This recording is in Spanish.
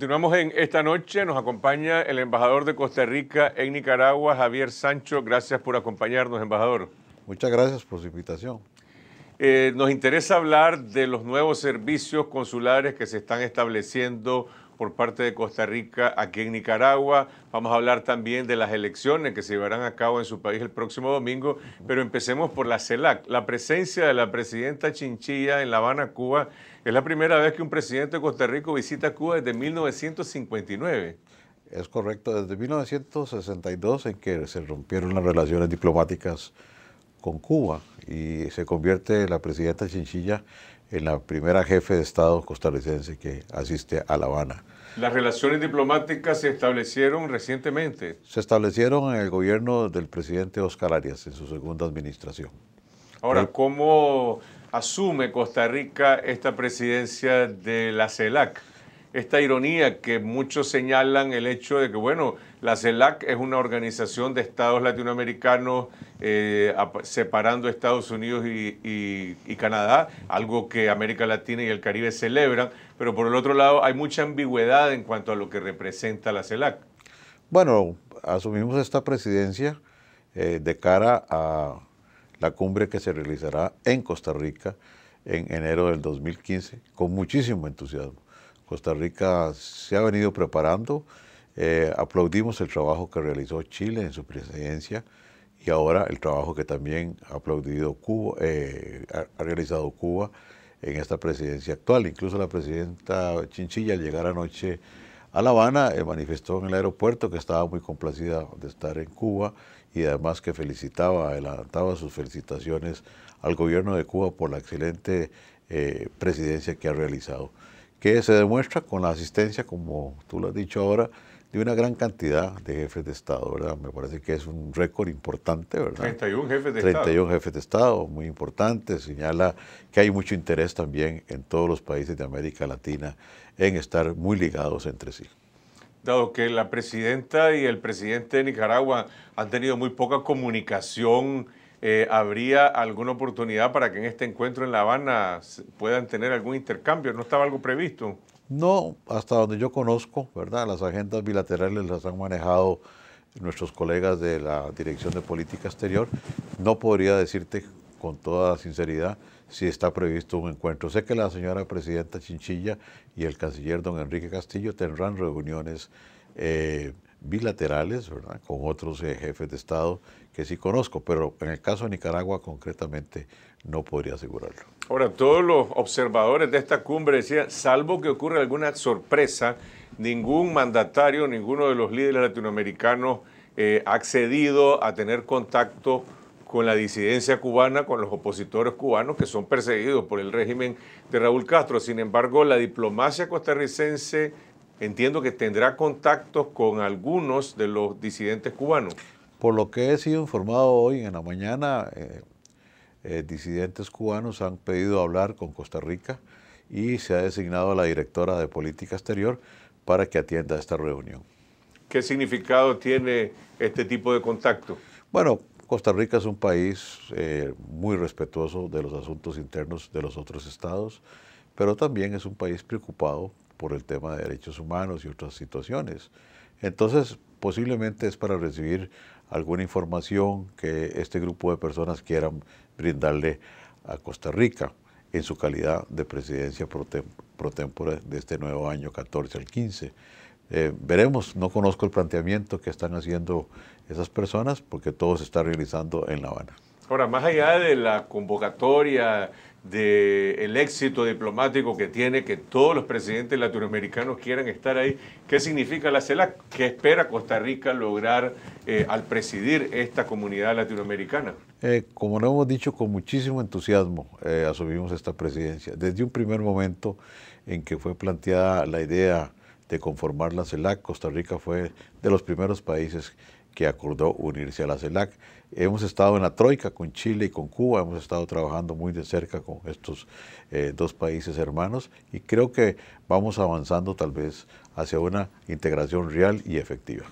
Continuamos en esta noche. Nos acompaña el embajador de Costa Rica en Nicaragua, Javier Sancho. Gracias por acompañarnos, embajador. Muchas gracias por su invitación. Eh, nos interesa hablar de los nuevos servicios consulares que se están estableciendo por parte de Costa Rica aquí en Nicaragua. Vamos a hablar también de las elecciones que se llevarán a cabo en su país el próximo domingo, pero empecemos por la CELAC. La presencia de la presidenta Chinchilla en La Habana, Cuba, es la primera vez que un presidente de Costa Rica visita Cuba desde 1959. Es correcto, desde 1962 en que se rompieron las relaciones diplomáticas con Cuba y se convierte la presidenta Chinchilla en la primera jefe de Estado costarricense que asiste a La Habana. Las relaciones diplomáticas se establecieron recientemente. Se establecieron en el gobierno del presidente Oscar Arias, en su segunda administración. Ahora, ¿cómo asume Costa Rica esta presidencia de la CELAC? esta ironía que muchos señalan el hecho de que, bueno, la CELAC es una organización de estados latinoamericanos eh, separando Estados Unidos y, Canadá, algo que América Latina y el Caribe celebran, pero por el otro lado hay mucha ambigüedad en cuanto a lo que representa la CELAC. Bueno, asumimos esta presidencia eh, de cara a la cumbre que se realizará en Costa Rica en enero del 2015 con muchísimo entusiasmo Costa Rica se ha venido preparando. Eh, aplaudimos el trabajo que realizó Chile en su presidencia y ahora el trabajo que también ha aplaudido Cuba, eh, ha realizado Cuba en esta presidencia actual. Incluso la presidenta Chinchilla al llegar anoche a La Habana eh, manifestó en el aeropuerto que estaba muy complacida de estar en Cuba y además que felicitaba, adelantaba sus felicitaciones al gobierno de Cuba por la excelente presidencia que ha realizado que se demuestra con la asistencia, como tú lo has dicho ahora, de una gran cantidad de jefes de Estado, ¿verdad? Me parece que es un récord importante, ¿verdad? 31 jefes de 31 jefes de Estado, muy importante. Señala que hay mucho interés también en todos los países de América Latina en estar muy ligados entre sí. Dado que la presidenta y el presidente de Nicaragua han tenido muy poca comunicación eh, ¿Habría alguna oportunidad para que en este encuentro en La Habana puedan tener algún intercambio? ¿No estaba algo previsto? No, hasta donde yo conozco, ¿verdad? Las agendas bilaterales las han manejado nuestros colegas de la Dirección de Política Exterior. No podría decirte con toda sinceridad si está previsto un encuentro. Sé que la señora presidenta Chinchilla y el canciller don Enrique Castillo tendrán reuniones. Eh, bilaterales, ¿verdad? con otros eh, jefes de Estado que sí conozco, pero en el caso de Nicaragua concretamente no podría asegurarlo. Ahora, todos los observadores de esta cumbre decían, salvo que ocurra alguna sorpresa, ningún mandatario, ninguno de los líderes latinoamericanos eh, ha accedido a tener contacto con la disidencia cubana, con los opositores cubanos que son perseguidos por el régimen de Raúl Castro. Sin embargo, la diplomacia costarricense entiendo que tendrá contactos con algunos de los disidentes cubanos. Por lo que he sido informado hoy en la mañana, eh, eh, disidentes cubanos han pedido hablar con Costa Rica y se ha designado a la directora de Política Exterior para que atienda esta reunión. ¿Qué significado tiene este tipo de contacto? Bueno, Costa Rica es un país eh, muy respetuoso de los asuntos internos de los otros estados, pero también es un país preocupado por el tema de derechos humanos y otras situaciones. Entonces, posiblemente es para recibir alguna información que este grupo de personas quieran brindarle a Costa Rica en su calidad de presidencia pro, de este nuevo año 14 al 15. Eh, veremos, no conozco el planteamiento que están haciendo esas personas porque todo se está realizando en La Habana. Ahora, más allá de la convocatoria, del éxito diplomático que tiene que todos los presidentes latinoamericanos quieran estar ahí. ¿Qué significa la CELAC? ¿Qué espera Costa Rica lograr eh, al presidir esta comunidad latinoamericana? Eh, como lo hemos dicho, con muchísimo entusiasmo eh, asumimos esta presidencia. Desde un primer momento en que fue planteada la idea de conformar la CELAC, Costa Rica fue de los primeros países que acordó unirse a la CELAC. Hemos estado en la Troika con Chile y con Cuba, hemos estado trabajando muy de cerca con estos eh, dos países hermanos y creo que vamos avanzando tal vez hacia una integración real y efectiva.